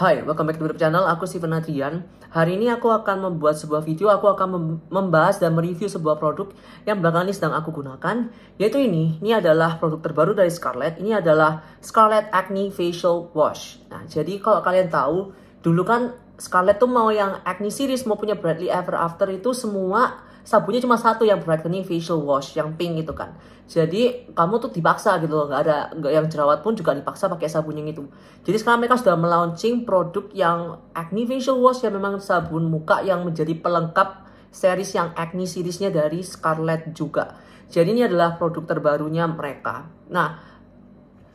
Hai, welcome back to the channel, aku Steven Adrian Hari ini aku akan membuat sebuah video, aku akan membahas dan mereview sebuah produk yang belakangan ini sedang aku gunakan Yaitu ini, ini adalah produk terbaru dari Scarlett, ini adalah Scarlett Acne Facial Wash Nah, jadi kalau kalian tahu, dulu kan Scarlett tuh mau yang Acne series maupunnya punya Bradley Ever After itu semua sabunnya cuma satu yang brightening facial wash yang pink itu kan jadi kamu tuh dipaksa gitu loh nggak ada nggak yang jerawat pun juga dipaksa pakai sabun yang itu jadi sekarang mereka sudah melaunching produk yang acne facial wash yang memang sabun muka yang menjadi pelengkap series yang acne seriesnya dari Scarlett juga jadi ini adalah produk terbarunya mereka nah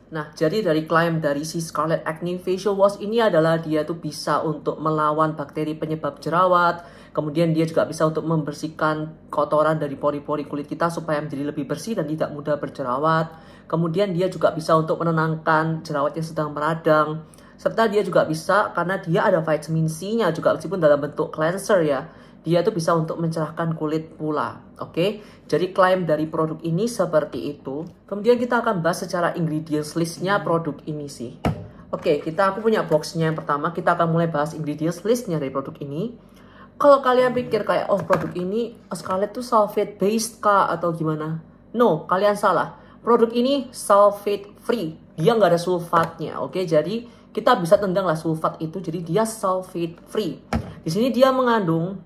Nah, jadi dari klaim dari si Scarlett Acne Facial Wash ini adalah dia tuh bisa untuk melawan bakteri penyebab jerawat, Kemudian dia juga bisa untuk membersihkan kotoran dari pori-pori kulit kita supaya menjadi lebih bersih dan tidak mudah berjerawat. Kemudian dia juga bisa untuk menenangkan jerawat yang sedang meradang. Serta dia juga bisa karena dia ada vitamin C-nya juga meskipun dalam bentuk cleanser ya. Dia itu bisa untuk mencerahkan kulit pula. Oke, okay? jadi klaim dari produk ini seperti itu. Kemudian kita akan bahas secara ingredients list-nya produk ini sih. Oke, okay, kita aku punya boxnya yang pertama. Kita akan mulai bahas ingredients listnya dari produk ini kalau kalian pikir kayak oh produk ini Scarlett tuh sulfate based kah atau gimana no kalian salah produk ini sulfate free dia nggak ada sulfatnya oke okay? jadi kita bisa tendang lah sulfat itu jadi dia sulfate free di sini dia mengandung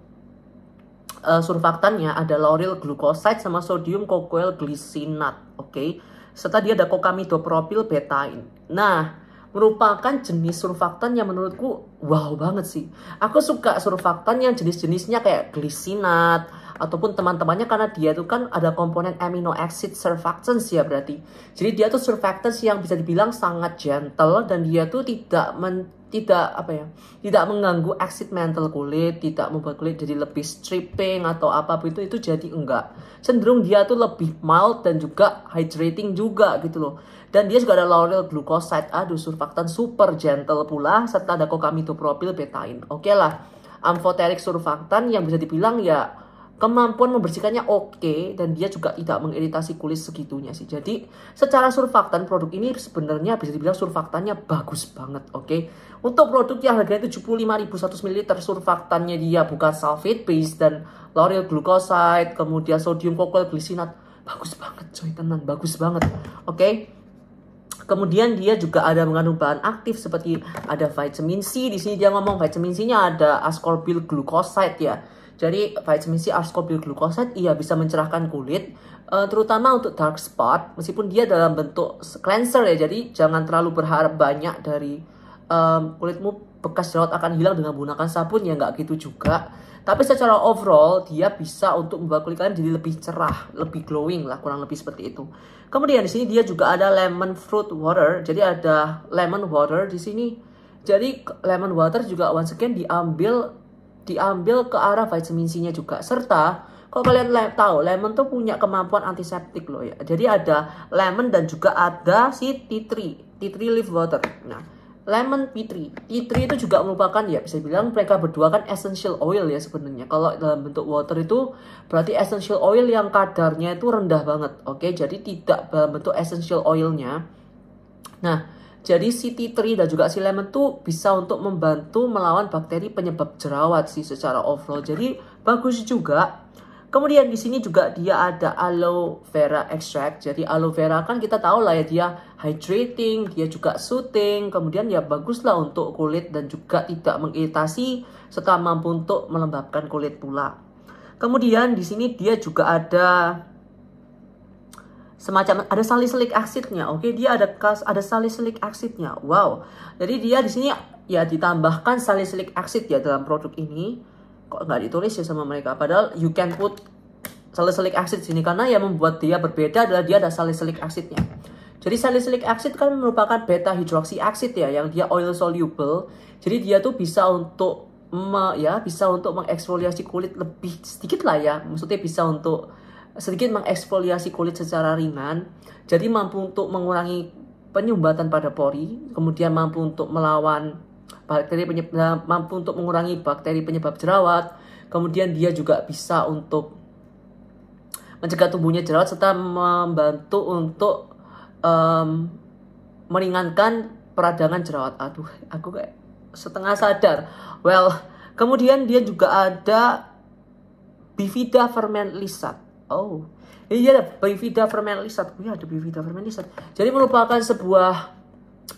uh, surfaktannya ada laurel glucoside sama sodium cocoyl glycinate, oke okay? serta dia ada kokamidopropil betain nah merupakan jenis surfaktan yang menurutku wow banget sih. Aku suka surfaktan yang jenis-jenisnya kayak glisinat ataupun teman-temannya karena dia itu kan ada komponen amino acid surfactants ya berarti. Jadi dia tuh surfactants yang bisa dibilang sangat gentle dan dia tuh tidak men tidak apa ya tidak mengganggu exit mental kulit tidak membuat kulit jadi lebih stripping atau apa itu itu jadi enggak cenderung dia tuh lebih mild dan juga hydrating juga gitu loh dan dia juga ada laurel glucoside aduh surfaktan super gentle pula serta ada kokamidopropil betain oke okay lah amfoteric surfaktan yang bisa dibilang ya kemampuan membersihkannya oke okay, dan dia juga tidak mengiritasi kulit segitunya sih. Jadi secara surfaktan produk ini sebenarnya bisa dibilang surfaktannya bagus banget oke. Okay? Untuk produk yang harganya 75.100 ml surfaktannya dia bukan sulfate base dan lauryl glucoside, kemudian sodium kokol glisinat. Bagus banget coy, tenang bagus banget. Oke. Okay? Kemudian dia juga ada mengandung bahan aktif seperti ada vitamin C. Di sini dia ngomong vitamin C-nya ada ascorbyl glucoside ya jadi vitamin C arscorbutglucosan ia bisa mencerahkan kulit eh, terutama untuk dark spot meskipun dia dalam bentuk cleanser ya. Jadi jangan terlalu berharap banyak dari um, kulitmu bekas jerawat akan hilang dengan menggunakan sabun ya nggak gitu juga. Tapi secara overall dia bisa untuk membuat kulit kalian jadi lebih cerah, lebih glowing lah kurang lebih seperti itu. Kemudian di sini dia juga ada lemon fruit water. Jadi ada lemon water di sini. Jadi lemon water juga once again diambil diambil ke arah vitamin C-nya juga serta kalau kalian le tahu lemon tuh punya kemampuan antiseptik loh ya. Jadi ada lemon dan juga ada si tea tree, tea tree leaf water. Nah, lemon tea tree. Tea tree itu juga merupakan ya bisa bilang mereka berdua kan essential oil ya sebenarnya. Kalau dalam bentuk water itu berarti essential oil yang kadarnya itu rendah banget. Oke, jadi tidak dalam bentuk essential oilnya. Nah, jadi si tea 3 dan juga si lemon tuh bisa untuk membantu melawan bakteri penyebab jerawat sih secara overall. Jadi bagus juga. Kemudian di sini juga dia ada aloe vera extract. Jadi aloe vera kan kita tahu lah ya dia hydrating, dia juga soothing. Kemudian ya bagus lah untuk kulit dan juga tidak mengiritasi serta mampu untuk melembabkan kulit pula. Kemudian di sini dia juga ada semacam ada salicylic acidnya, oke okay? dia ada kas ada salicylic acidnya, wow. Jadi dia di sini ya ditambahkan salicylic acid ya dalam produk ini. Kok nggak ditulis ya sama mereka? Padahal you can put salicylic acid sini karena yang membuat dia berbeda adalah dia ada salicylic acidnya. Jadi salicylic acid kan merupakan beta hidroksi acid ya yang dia oil soluble. Jadi dia tuh bisa untuk me, ya bisa untuk mengeksfoliasi kulit lebih sedikit lah ya. Maksudnya bisa untuk sedikit mengeksfoliasi kulit secara ringan, jadi mampu untuk mengurangi penyumbatan pada pori, kemudian mampu untuk melawan bakteri penyebab, eh, mampu untuk mengurangi bakteri penyebab jerawat, kemudian dia juga bisa untuk mencegah tumbuhnya jerawat serta membantu untuk um, meringankan peradangan jerawat. Aduh, aku kayak setengah sadar. Well, kemudian dia juga ada bifida ferment lisat Oh, iya ada Bivida fermentisat, iya ada Bivida fermentisat. Jadi merupakan sebuah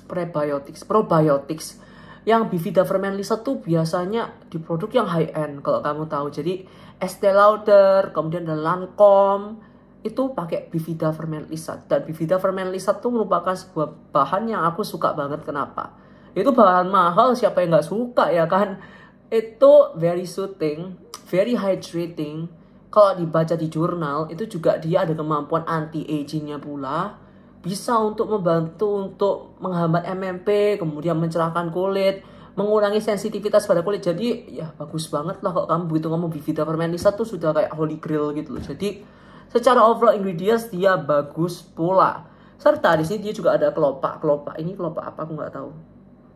prebiotics, probiotics yang Bivida fermentisat tuh biasanya di produk yang high end kalau kamu tahu. Jadi Estee Lauder, kemudian ada Lancome, itu pakai bivida fermentisat dan bivida fermentisat tuh merupakan sebuah bahan yang aku suka banget kenapa itu bahan mahal siapa yang nggak suka ya kan itu very soothing very hydrating kalau dibaca di jurnal itu juga dia ada kemampuan anti agingnya pula bisa untuk membantu untuk menghambat MMP kemudian mencerahkan kulit mengurangi sensitivitas pada kulit jadi ya bagus banget lah kalau kamu butuh ngomong Permen Lisa tuh sudah kayak holy grail gitu loh jadi secara overall ingredients dia bagus pula serta di sini dia juga ada kelopak kelopak ini kelopak apa aku nggak tahu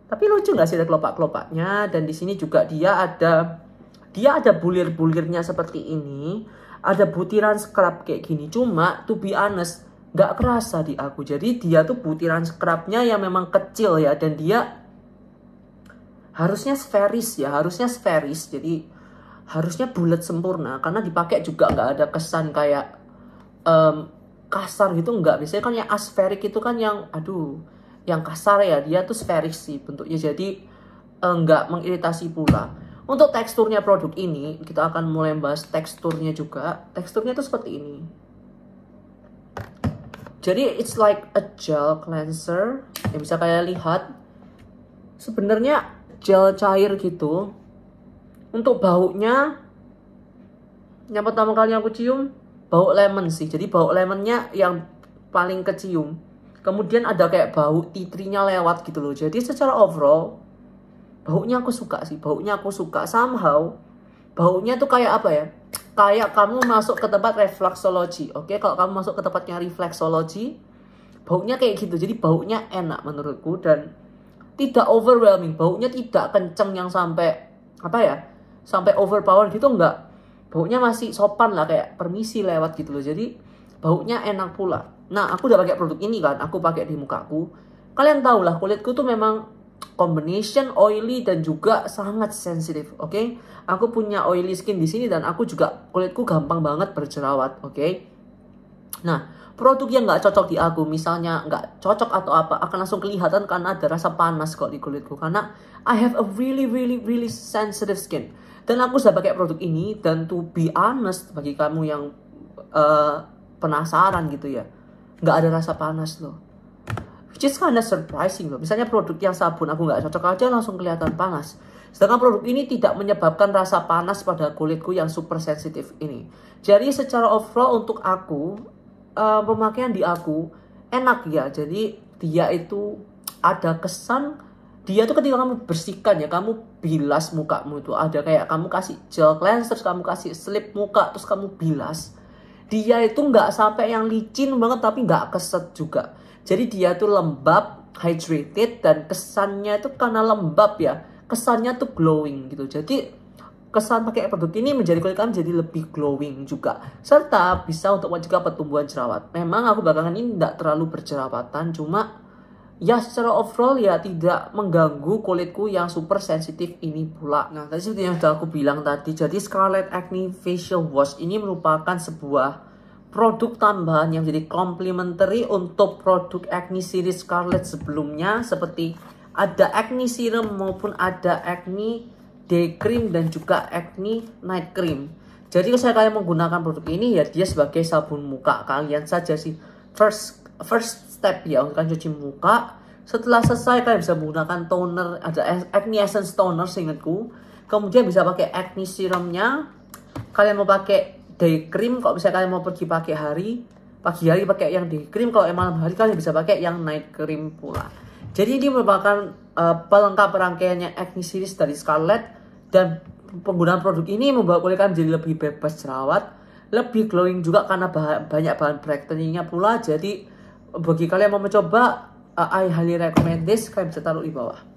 tapi lucu nggak sih ada kelopak kelopaknya dan di sini juga dia ada dia ada bulir-bulirnya seperti ini ada butiran scrub kayak gini cuma to be honest nggak kerasa di aku jadi dia tuh butiran scrubnya yang memang kecil ya dan dia harusnya sferis ya harusnya sferis jadi harusnya bulat sempurna karena dipakai juga nggak ada kesan kayak um, kasar gitu nggak biasanya kan yang asferik itu kan yang aduh yang kasar ya dia tuh sferis sih bentuknya jadi eh, nggak mengiritasi pula untuk teksturnya produk ini, kita akan mulai bahas teksturnya juga. Teksturnya itu seperti ini. Jadi it's like a gel cleanser yang bisa kalian lihat. Sebenarnya gel cair gitu. Untuk baunya, yang pertama kali aku cium bau lemon sih. Jadi bau lemonnya yang paling kecium. Kemudian ada kayak bau titrinya lewat gitu loh. Jadi secara overall baunya aku suka sih baunya aku suka somehow baunya tuh kayak apa ya kayak kamu masuk ke tempat refleksologi oke okay? kalau kamu masuk ke tempatnya refleksologi baunya kayak gitu jadi baunya enak menurutku dan tidak overwhelming baunya tidak kenceng yang sampai apa ya sampai overpower gitu enggak baunya masih sopan lah kayak permisi lewat gitu loh jadi baunya enak pula nah aku udah pakai produk ini kan aku pakai di mukaku kalian tahu lah kulitku tuh memang combination oily dan juga sangat sensitif, oke? Okay? Aku punya oily skin di sini dan aku juga kulitku gampang banget berjerawat, oke? Okay? Nah, produk yang nggak cocok di aku, misalnya nggak cocok atau apa, akan langsung kelihatan karena ada rasa panas kok di kulitku. Karena I have a really, really, really sensitive skin. Dan aku sudah pakai produk ini, dan to be honest, bagi kamu yang uh, penasaran gitu ya, nggak ada rasa panas loh Which is kind of surprising loh. Misalnya produk yang sabun aku nggak cocok aja langsung kelihatan panas. Sedangkan produk ini tidak menyebabkan rasa panas pada kulitku yang super sensitif ini. Jadi secara overall untuk aku, uh, pemakaian di aku enak ya. Jadi dia itu ada kesan dia tuh ketika kamu bersihkan ya kamu bilas mukamu itu ada kayak kamu kasih gel cleanser kamu kasih slip muka terus kamu bilas dia itu nggak sampai yang licin banget tapi nggak keset juga jadi dia tuh lembab, hydrated dan kesannya itu karena lembab ya, kesannya tuh glowing gitu. Jadi kesan pakai produk ini menjadi kulit kalian jadi lebih glowing juga serta bisa untuk mencegah pertumbuhan jerawat. Memang aku belakangan ini tidak terlalu berjerawatan, cuma ya secara overall ya tidak mengganggu kulitku yang super sensitif ini pula. Nah, tadi seperti yang sudah aku bilang tadi, jadi Scarlet Acne Facial Wash ini merupakan sebuah produk tambahan yang jadi complementary untuk produk acne series Scarlett sebelumnya seperti ada acne serum maupun ada acne day cream dan juga acne night cream. Jadi kalau saya kalian menggunakan produk ini ya dia sebagai sabun muka kalian saja sih first first step ya untuk cuci muka. Setelah selesai kalian bisa menggunakan toner ada acne essence toner seingatku. Kemudian bisa pakai acne serumnya. Kalian mau pakai day cream kalau misalnya kalian mau pergi pakai hari pagi hari pakai yang day cream kalau malam hari kalian bisa pakai yang night cream pula jadi ini merupakan uh, pelengkap rangkaiannya acne series dari Scarlett dan penggunaan produk ini membuat kulit kalian jadi lebih bebas jerawat lebih glowing juga karena bahan, banyak bahan brighteningnya pula jadi bagi kalian yang mau mencoba uh, I highly recommend this kalian bisa taruh di bawah